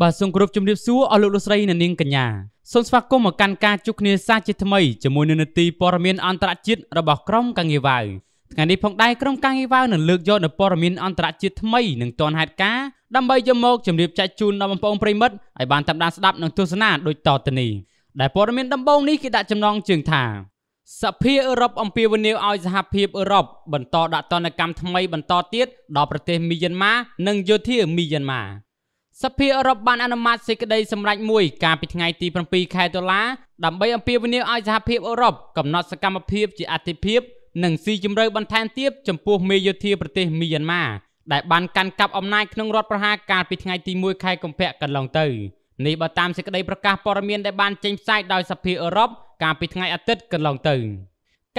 បាទសូមគោរពជំរាបសួរអស់លោកលោកស្រីអ្នកនាងកញ្ញាសូមស្វាគមន៍មកកាន់ការជួបគ្នាសាជាថ្មីជាមួយនៅនីតិព័ត៌មានអន្តរជាតិរបស់ក្រុមកាងាវ៉ាវថ្ងៃនេះផងដែរក្រុមកាងាវ៉ាវនឹងលើកយកនូវព័ត៌មានអន្តរជាតិថ្មីនិងទាន់ហេតុការណ៍ដើម្បីយកមកជម្រាបចែកជូនដល់បងប្អូនប្រិមិត្តឲ្យបានតាមដានស្ដាប់និងទស្សនាដូចតទៅនេះដែលព័ត៌មានដំបូងនេះគេដាក់ចំណងជើងថាសភាអឺរ៉ុបអំពាវនាវឲ្យសហភាពអឺរ៉ុបបន្តដាក់ទណ្ឌកម្មថ្មី បន្តទៀតដល់ប្រទេសមីយ៉ាន់ម៉ានិងយោធាមីយ៉ាន់ម៉ាសភាអឺរ៉ុបបានអនុម័តសេចក្តីសម្រេចមួយ កាលពីថ្ងៃទី7ខែតុលាដើម្បីអំពាវនាវឲ្យសហភាពអឺរ៉ុបកំណត់សកម្មភាពជាអតិភិបនិងស៊ីជម្រៅបន្ថែមទៀតចំពោះមេយោធាប្រទេសមីយ៉ាន់ម៉ាដែលបានកាន់កាប់អំណាចក្នុងរដ្ឋប្រហារកាលពីថ្ងៃទី1ខែកុម្ភៈកន្លងទៅនេះបើតាមសេចក្តីប្រកាសព័ត៌មានដែលបានចេញផ្សាយដោយសភាអឺរ៉ុបកាលពីថ្ងៃអាទិត្យកន្លងទៅ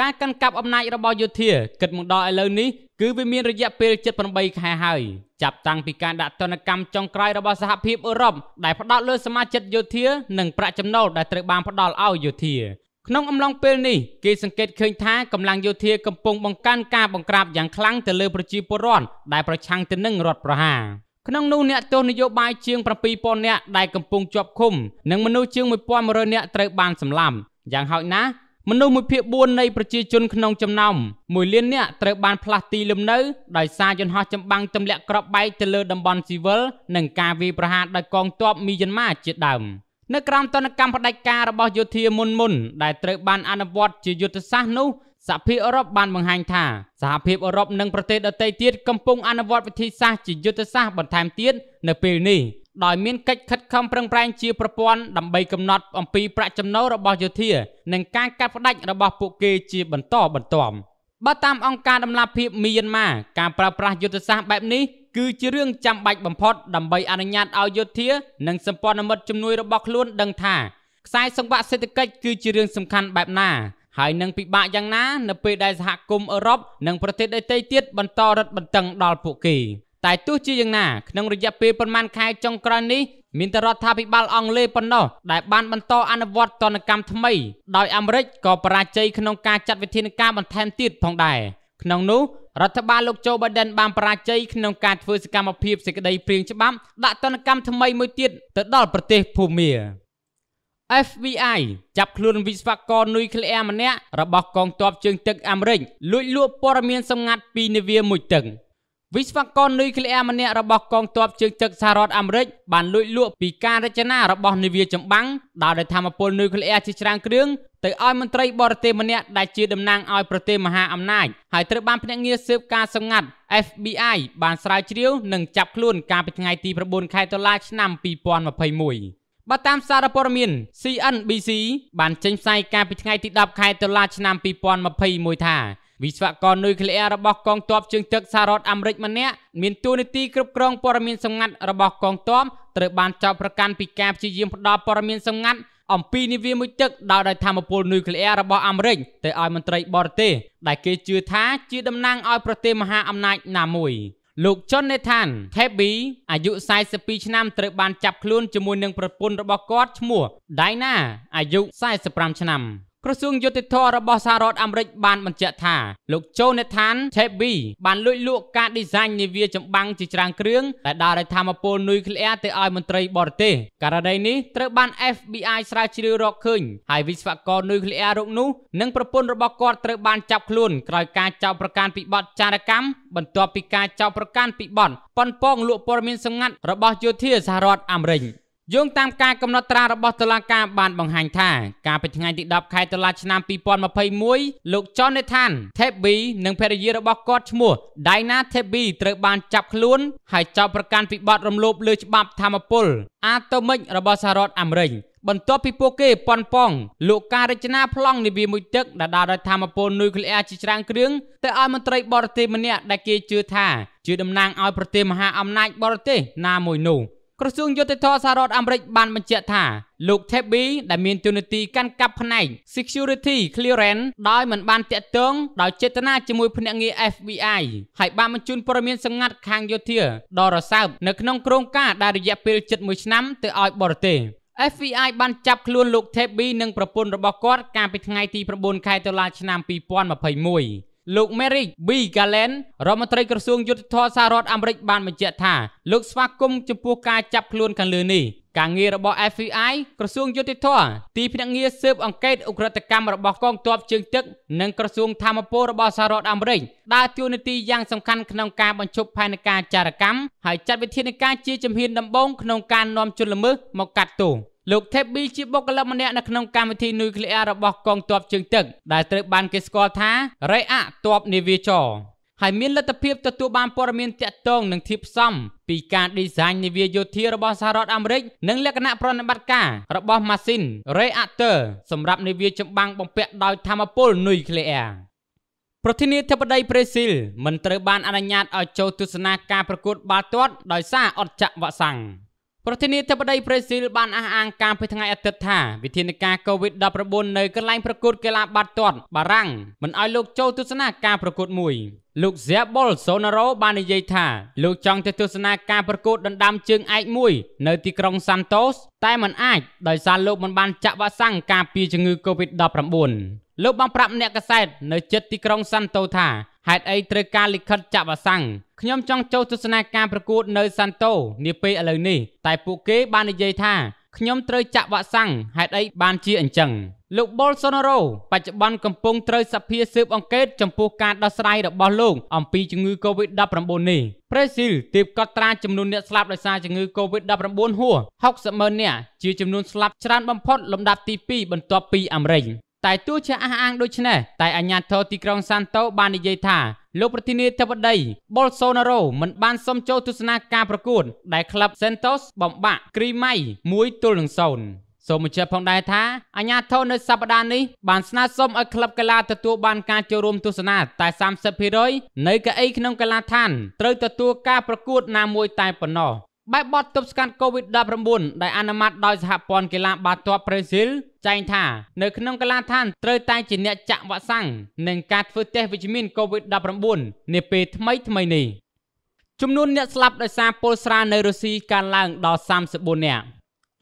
ការកាន់កាប់អំណាចរបស់យោធាគិតមកដល់ឥឡូវនេះគឺវាមានរយៈពេល78ខែហើយចាប់តាំងពីការដាក់ទណ្ឌកម្មចុងក្រោយរបស់សហភាពអឺរ៉ុបដែលផ្ដោតលើសមាជិកយោធានិងប្រាក់ចំណូលដែលត្រូវបានផ្ដល់ឲ្យយោធា ក្នុងអំឡុងពេលនេះគេសង្កេតឃើញថាកម្លាំងយោធាកំពុងបង្កើនការបង្ក្រាបយ៉ាងខ្លាំងទៅលើប្រជាពលរដ្ឋដែលប្រឆាំងទៅនឹងរដ្ឋប្រហារក្នុងនោះអ្នកទស្សនយោបាយជាង7000នាក់ដែលកំពុងជាប់ឃុំនិងមនុស្សជាង1100នាក់ត្រូវបានសម្លាប់យ៉ាងហោចណាស់មនុស្សមួយភាគ4នៃប្រជាជនក្នុងចំណោម1លាននាក់ត្រូវបានផ្លាស់ទីលំនៅដោយសារយន្តហោះចម្បាំងទម្លាក់គ្រាប់បែកទៅលើតំបន់ស៊ីវិលនិងការវាយប្រហារដោយកងទ័ពមីយ៉ាន់ម៉ាជាដើមនៅក្រោមតនកម្មផ្ដាច់ការរបស់យោធាមុនមុនដែលត្រូវបានអនុវត្តជាយុទ្ធសាស្ត្រនោះសហភាពអឺរ៉ុបបានបង្ហាញថាសហភាពអឺរ៉ុបនិងប្រទេសដទៃទៀតកំពុងអនុវត្តវិធីសាស្ត្រជាយុទ្ធសាស្ត្របន្ថែមទៀតនៅពេលនេះដោយមានកិច្ចខិតខំប្រឹងប្រែងជាប្រព័ន្ធដើម្បីកំណត់អំពីប្រាក់ចំណូលរបស់យោធានិងការកាត់ផ្តាច់របស់ពួកគេជាបន្តបន្ទាប់បើតាមអង្គការដំឡាភិបមីយ៉ាន់ម៉ាការប្រើប្រាស់យុទ្ធសាស្ត្របែបនេះគឺជារឿងចាំបាច់បំផុតដើម្បីអនុញ្ញាតឲ្យយោធានិងសម្ព័ន្ធមិត្តជំនួយរបស់ខ្លួនដឹងថាខ្សែសង្វាក់សេដ្ឋកិច្ចគឺជារឿងសំខាន់បែបណាហើយនឹងពិបាកយ៉ាងណានៅពេលដែលសហគមន៍អឺរ៉ុបនិងប្រទេសដទៃទៀតបន្តរឹតបន្តឹងដល់ពួកគេ។តែទោះជាយ៉ាងណាក្នុងរយៈពេលប្រមាណខែចុងក្រោយនេះមានតែរដ្ឋាភិបាលអង់គ្លេសប៉ុណ្ណោះដែលបានបន្តអនុវត្តទណ្ឌកម្មថ្មីដោយអាមេរិកក៏បរាជ័យក្នុងការចាត់វិធានការបន្ថែមទៀតផងដែរក្នុងនោះរដ្ឋបាលលោកโจ Biden បានបរាជ័យក្នុងការធ្វើសកម្មភាពសេចក្តីព្រៀងច្បាប់ដាក់ទណ្ឌកម្មថ្មីមួយទៀតទៅដល់ប្រទេសភូមា FBI ចាប់ខ្លួនវិស្វករនុយក្លេអ៊ែរម្នាក់របស់កងទ័ពជើងទឹកអាមេរិកលួចលក់ព័ត៌មានសម្ងាត់ពីនាវាមួយទឹក។វិស្វករនុយក្លេអ៊ែរម្នាក់របស់កងទ័ពជើងទឹកសហរដ្ឋអាមេរិកបានលួចលក់ពីការរចនារបស់នាវាចម្បាំងដោយដែលធម្មពលនុយក្លេអ៊ែរជាច្រើនគ្រឿងទៅឲ្យមន្ត្រីបរទេសម្នាក់ដែលជាតំណាងឲ្យប្រទេសមហាអំណាចហើយត្រូវបានភ្នាក់ងារស៊ើបការសម្ងាត់ FBI បានស្រាវជ្រាវនិងចាប់ខ្លួនកាលពីថ្ងៃទី9ខែតុលាឆ្នាំ2021បើតាមសារព័ត៌មាន CNBC បានចេញផ្សាយការពីថ្ងៃទី10ខែតុលាឆ្នាំ2021ថាវិស្វករនុយក្លេអ៊ែររបស់កងទ័ពជើងទឹកសហរដ្ឋអាមេរិកម្នាក់មានតួនាទីគ្រប់គ្រងព័ត៌មានសម្ងាត់របស់កងទ័ពត្រូវបានចោទប្រកាន់ពីការព្យាយាមផ្តល់ព័ត៌មានសម្ងាត់អំពីនាវាមួយទឹកដោយដោយធម្មពលនុយក្លេអ៊ែររបស់អាមេរិកទៅឲ្យមន្ត្រីបរទេសដែលគេជឿថាជាតំណាងឲ្យប្រទេសមហាអំណាចណាមួយលោក Jonathan Tebby អាយុ42ឆ្នាំត្រូវបានចាប់ខ្លួនជាមួយនឹងប្រពន្ធរបស់គាត់ឈ្មោះ Dina អាយុ45ឆ្នាំក្រសួងយុតិធម៌របស់សហរដ្ឋអាមេរិកបានបញ្ជាក់ថាលោកជូនេថានឆេប៊ីបានលួចលក់ការឌីហ្សាញនាវាចម្បាំងជាច្រើនគ្រឿងដែលដាល់ឲ្យធម្មពលនុយក្លេអ៊ែរទៅឲ្យមន្ត្រីបរទេសករណីនេះត្រូវបាន FBI ស្រាវជ្រាវរកឃើញហើយវិស្វករនុយក្លេអ៊ែររូបនោះនិងប្រពន្ធរបស់គាត់ត្រូវបានចាប់ខ្លួនក្រោយការចោទប្រកាន់ពីបទចារកម្មបន្ទាប់ពីការចោទប្រកាន់ពីបទប៉ុនប៉ងលក់ព័ត៌មានសម្ងាត់របស់យោធាសហរដ្ឋអាមេរិក។យោងតាមការកំណត់ត្រារបស់តុលាការបានបង្ហាញថាកាលពីថ្ងៃទី10ខែតុលាឆ្នាំ2021លោក Jonathan Tebby និងភរិយារបស់គាត់ឈ្មោះ Dina Tebby ត្រូវបានចាប់ខ្លួនហើយចោទប្រកាន់ពីបទរំលោភលើច្បាប់ធម្មពល អាតូមិករបស់សហរដ្ឋអាមេរិកបន្ទាប់ពីពួកគេប៉ុនប៉ងលោកការរចនាប្លង់នាវាមួយទឹកដដាលដោយធម្មពលនុយក្លេអ៊ែរជាច្រើនគ្រឿងទៅឲ្យមន្ត្រីបរទេសម្នាក់ដែលគេជឿថាជាតំណាងឲ្យប្រទេសមហាអំណាចបរទេសណាមួយនោះ។ក្រសួងយុតិធធសហរដ្ឋអាមេរិកបានបញ្ជាក់ថាលោក Tebby ដែលមានទូនាទីកាន់កាប់ផ្នែក Security Clearance ដោយមិនបានតាក់ទងដោយចេតនាជាមួយភ្នាក់ងារ FBI ហើយបានបញ្ជូនព័ត៌មានសម្ងាត់ខាងយោធាដល់រសើបនៅក្នុងក្រុងការដែលរយៈពេលជិត1ឆ្នាំទៅឲ្យបរទេស FBI បានចាប់ខ្លួនលោក Tebby និងប្រពន្ធរបស់គាត់កាលពីថ្ងៃទី9ខែតុលាឆ្នាំ2021លោក Merrick B. Garland រដ្ឋមន្ត្រីក្រសួងយុទ្ធធម៌សហរដ្ឋអាមេរិកបានបញ្ជាក់ថាលោកស្វាគមន៍ចំពោះការចាប់ខ្លួនខាងលើនេះការងាររបស់ FBI ក្រសួងយុតិធម៌ទីភ្នាក់ងារស៊ើបអង្កេតអ ுக ្រិតកម្មរបស់កងទ័ពជើងទឹកនិងក្រសួងធម្មពលរបស់សហរដ្ឋអាមេរិកដើរតួនាទីយ៉ាងសំខាន់ក្នុងការបញ្ឈប់ផែនការចារកម្មហើយចាត់វិធានការជាជំហានដំបូងក្នុងការនាំជនល្មើសមកកាត់ទោសលោក Thebby ជាបុគ្គលម្នាក់នៅក្នុងកម្មវិធីនុយក្លេអ៊ែររបស់កងទ័ពជើងទឹក ដែលត្រូវបានគេស្គាល់ថារៃអាទ័ពនាវាចរហើយមានលទ្ធភាពទទួលបានព័ត៌មានតាក់ទងនឹងធៀបផ្សំ ពីការ design នាវាយោធារបស់សហរដ្ឋអាមេរិក និងលក្ខណៈប្រតិបត្តិការរបស់ម៉ាស៊ីន Reactor សម្រាប់នាវាចម្បាំងបំពាក់ដោយធម្មពលនុយក្លេអ៊ែរប្រធានាធិបតីប្រេស៊ីលមិនត្រូវបានអនុញ្ញាតឲ្យចូលទស្សនាការប្រកួត បាល់ទាត់ដោយសារអត់ចាក់វ៉ាក់សាំងប្រធានាធិបតីប្រេស៊ីលបានអះអាងកាលពីថ្ងៃអាទិត្យថាវិធានការ COVID-19 នៅកន្លែងប្រកួតកីឡាបាល់ទាត់បារាំងមិនឲ្យលោកចូលទស្សនាការប្រកួតមួយលោក Zia Bolsonaro បាននិយាយថាលោកចង់ទៅទស្សនាការប្រកួតដណ្ដើមជើងឯកមួយនៅទីក្រុង Santos តែមិនអាចដោយសារលោកមិនបានចាក់វ៉ាក់សាំងការពារជំងឺ COVID-19 លោកបានប្រាប់អ្នកកាសែតនៅជិតទីក្រុង Santos ថាហេតុអីត្រូវការលិខិតចាក់វ៉ាសាំងខ្ញុំចង់ចូលទស្សនាការប្រកួតនៅសាន់តូនាពេលឥឡូវនេះតែពួកគេបាននិយាយថាខ្ញុំត្រូវចាក់វ៉ាក់សាំងហេតុអីបានជាអញ្ចឹងលោកប៊ុលសូណារ៉ូបច្ចុប្បន្នកំពុងត្រូវសភាស៊ើបអង្កេតចំពោះការដោះស្រាយរបស់លោកអំពីជំងឺ Covid-19 នេះប្រេស៊ីលទាបកត់ត្រាចំនួនអ្នកស្លាប់ដោយសារជំងឺ Covid-19 ហួស60ម៉ឺននាក់ជាចំនួនស្លាប់ច្រើនបំផុតលំដាប់ទី2បន្ទាប់ពីអាមេរិកតែទោះជាអះអាងដូច្នេះតែអាញាធរទីក្រុងសាន់តូបាននិយាយថាលោកប្រធានាធិបតីប៊ុលសូណារ៉ូមិនបានសុំចូលទស្សនាការប្រកួតដែលក្លឹប Santos បំបាក់គ្រីម៉ៃ1ទល់នឹង0សូមបញ្ជាក់ផងដែរថាអាញាធរនៅសប្តាហ៍នេះបានស្នើសុំឲ្យក្លឹបកីឡាទទួលបានការចូលរួមទស្សនា តែ30%នៃកៅអីក្នុងកីឡាឋានត្រូវទទួលការប្រកួតណាមួយតែប៉ុណ្ណោះបែបបទទប់ស្កាត់ COVID-19 ដែលអនុម័តដោយសហព័ន្ធកីឡាបាល់ទាត់ប្រេស៊ីលចែងថានៅក្នុងកីឡាដ្ឋានត្រូវតែជាអ្នកចាក់វ៉ាក់សាំងនិងការធ្វើតេស្តវិជ្ជមាន COVID-19 នាពេលថ្មីថ្មីនេះចំនួនអ្នកស្លាប់ដោយសារពលស្រានៅរុស្ស៊ីកើនឡើងដល់34នាក់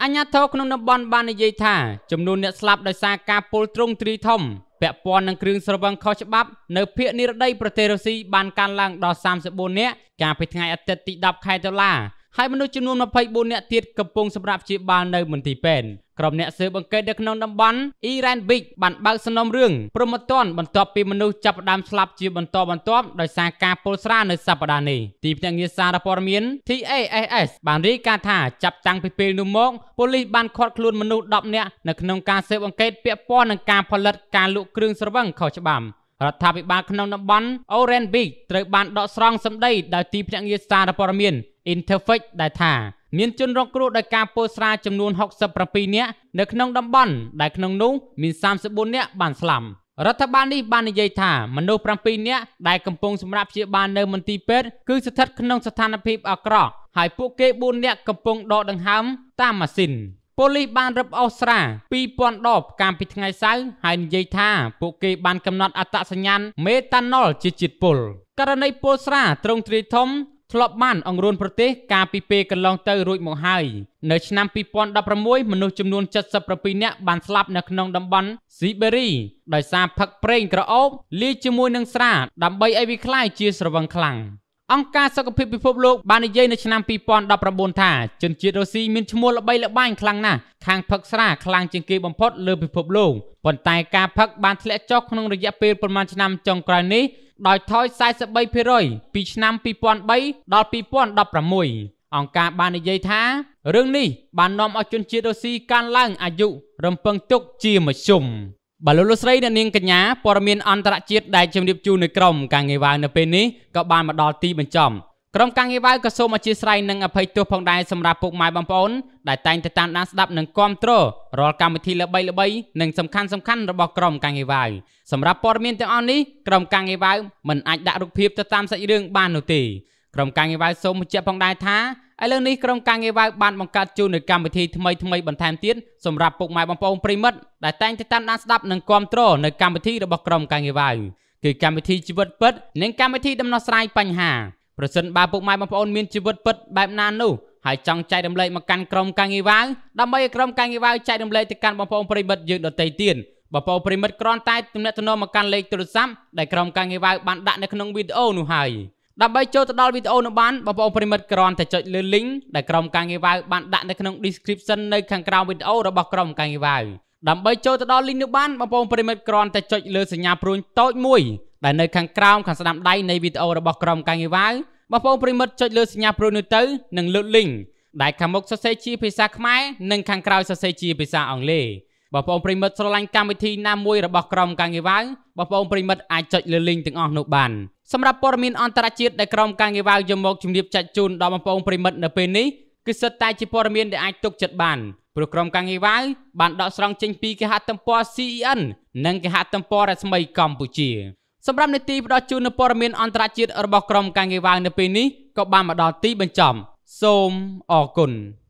អញ្ញាធិការក្នុងតំបន់បាននិយាយថាចំនួនអ្នកស្លាប់ដោយសារការពុលទ្រង់ទ្រីធំពាក់ព័ន្ធនឹងគ្រឿងស្រវឹងខុសច្បាប់នៅភូមិនិរដីប្រទេសរុស្ស៊ីបានកើនឡើងដល់34នាក់កាលពីថ្ងៃអាទិត្យទី10ខែតុលាហើយមនុស្សចំនួន24នាក់ទៀតកំពុងសម្រាប់ព្យាបាលនៅមន្ទីរពេទ្យក្រុមអ្នកស៊ើបអង្កេតនៅក្នុងតំបន់ Iran Beach បានបើកសំណុំរឿងប្រមត្តនបន្ទាប់ពីមនុស្សចាប់ផ្ដើមស្លាប់ជាបន្តបន្ទាប់ដោយសារការពុលស្រានៅសប្តាហ៍នេះទីភ្នាក់ងារសារព័ត៌មាន TASS បានរាយការណ៍ថាចាប់តាំងពីពេលនោះមកប៉ូលីសបានឃាត់ខ្លួនមនុស្ស10នាក់នៅក្នុងការស៊ើបអង្កេតពាក់ព័ន្ធនឹងការផលិតការលក់គ្រឿងស្រវឹងខុសច្បាប់រដ្ឋាភិបាលក្នុងតំបន់ Orange Beach ត្រូវបានដកស្រង់សម្ដីដោយទីភ្នាក់ងារសារព័ត៌មាន Interfax ដែលថាមានជនរងគ្រោះដោយការពោលស្រាចំនួន67នាក់នៅក្នុងតំបន់ដែលក្នុងនោះមាន34នាក់បានស្លាប់រដ្ឋបាលនេះបាននិយាយថាមនុស្ស7នាក់ដែលកំពុងសម្រាប់ព្យាបាលនៅមន្ទីរពេទ្យគឺស្ថិតក្នុងស្ថានភាពអាក្រក់ហើយពួកគេ4នាក់កំពុងដកដង្ហើមតាមម៉ាស៊ីនប៉ូលីសបានរឹបអូសស្រា2000ដបកាលពីថ្ងៃសៅរ៍ហើយនិយាយថាពួកគេបានកំណត់អត្តសញ្ញាណមេតាណុលជាជាតិពុលករណីពុលស្រាត្រង់ទ្រីធំធ្លាប់បានអង្រួនប្រទេសកាលពីពេលកន្លងទៅរួចមកហើយនៅឆ្នាំ2016មនុស្សចំនួន77នាក់បានស្លាប់នៅក្នុងតំបន់ស៊ីបេរីដោយសារផឹកប្រេងក្រអូបលាយជាមួយនឹងស្រា ដើម្បីឲ្យវាคล้ายជាស្រវឹងខ្លាំង។អង្គការសុខភាពពិភពលោកបាននិយាយនៅឆ្នាំ2019ថាជនជាតិរុស្ស៊ីមានឈ្មោះល្បីល្បាញខ្លាំងណាស់ខាងផឹកស្រាខ្លាំងជាងគេបំផុតលើពិភពលោកប៉ុន្តែការផឹកបានធ្លាក់ចុះក្នុង រយៈពេលប្រមាណឆ្នាំចុងក្រោយនេះដោយថយ43%ពីឆ្នាំ2003ដល់2016អង្គការបាននិយាយថារឿងនេះបាននាំឲ្យជនជាតិរុស្ស៊ីកើនឡើងអាយុរំពឹងទុកជាមធ្យមបាទលោកលោកស្រីអ្នកនាងកញ្ញាព័ត៌មានអន្តរជាតិដែលជំរាបជូននៅក្រមការងារវាវនៅពេលនេះក៏បានមកដល់ទីបញ្ចប់ក្រុមការងារវាវក៏សូមអធិស្ឋាននិងអភ័យទោសផងដែរសម្រាប់ពុកម៉ែបងប្អូនដែលតែងតែតាមដានស្ដាប់និងគាំទ្ររាល់កម្មវិធីល្បីល្បីនិងសំខាន់សំខាន់របស់ក្រុមការងារវាវសម្រាប់ព័ត៌មានទាំងអស់នេះក្រុមការងារវាវមិនអាចដាក់រូបភាពទៅតាមសាច់រឿងបាននោះទេក្រុមការងារវាវសូមបញ្ជាក់ផងដែរថាឥឡូវនេះក្រុមការងារវាយបានបង្កើតជូននូវកម្មវិធីថ្មីថ្មីបន្ថែមទៀតសម្រាប់ពុកម៉ែបងប្អូនប្រិមិត្តដែលតែងតែតាមដានស្ដាប់និងគ្រប់គ្រងនៅកម្មវិធីរបស់ក្រុមការងារវាយគឺកម្មវិធីជីវិតពិតនិងកម្មវិធីដំណោះស្រាយបញ្ហាប្រសិនបើពុកម៉ែបងប្អូនមានជីវិតពិតបែបណានោះហើយចង់ចែករំលែកមកកាន់ក្រុមការងារវាយដើម្បីឲ្យក្រុមការងារវាយចែករំលែកទៅកាន់បងប្អូនប្រិមិត្តយើងដទៃទៀតបងប្អូនប្រិមិត្តគ្រាន់តែទំនាក់ទំនងមកកាន់លេខទូរស័ព្ទដែលក្រុមការងារវាយបានដាក់នៅក្នុងវីដេអូនោះហើយដើម្បីចូលទៅដល់វីដេអូនោះបាន បងប្អូនប្រិមិត្តគ្រាន់តែចុចលើ link ដែលក្រុមការងារវ៉ៅបានដាក់នៅក្នុង description នៅខាងក្រៅវីដេអូរបស់ក្រុមការងារវ៉ៅដើម្បីចូលទៅដល់ link នោះបានបងប្អូនប្រិមិត្តគ្រាន់តែចុចលើសញ្ញាព្រួញតូចមួយដែលនៅខាងក្រោមខាងស្ដាំដៃនៃវីដេអូរបស់ក្រុមការងារវ៉ៅបងប្អូនប្រិមិត្តចុចលើសញ្ញាព្រួញនោះទៅនឹងលើក link ដែលខាងមុខសរសេរជាភាសាខ្មែរនិងខាងក្រោយសរសេរជាភាសាអង់គ្លេសបងប្អូនប្រិមិត្តស្រឡាញ់កម្មវិធីណាមួយរបស់ក្រុមការងារវ៉ៅបងប្អូនប្រិមិត្តអាចចុចលើ link ទាំងអស់នោះបានសម្រាប់ព័ត៌មានអន្តរជាតិដែលក្រុមការងារវ៉ាវយកមកជំរាបចាត់ជូនដល់បងប្អូនប្រិមិត្តនៅពេលនេះគឺសិតតែជាព័ត៌មានដែលអាចទុកចិត្តបាន ព្រោះក្រុមការងារវ៉ាវបានដកស្រង់ចេញពីគេហទំព័រ CEN និង គេហទំព័ររស្មីកម្ពុជាសម្រាប់នីតិផ្ដោះជូននៅព័ត៌មានអន្តរជាតិរបស់ក្រុមការងារវ៉ាវនៅពេលនេះក៏បានមកដល់ទីបញ្ចប់សូមអរគុណ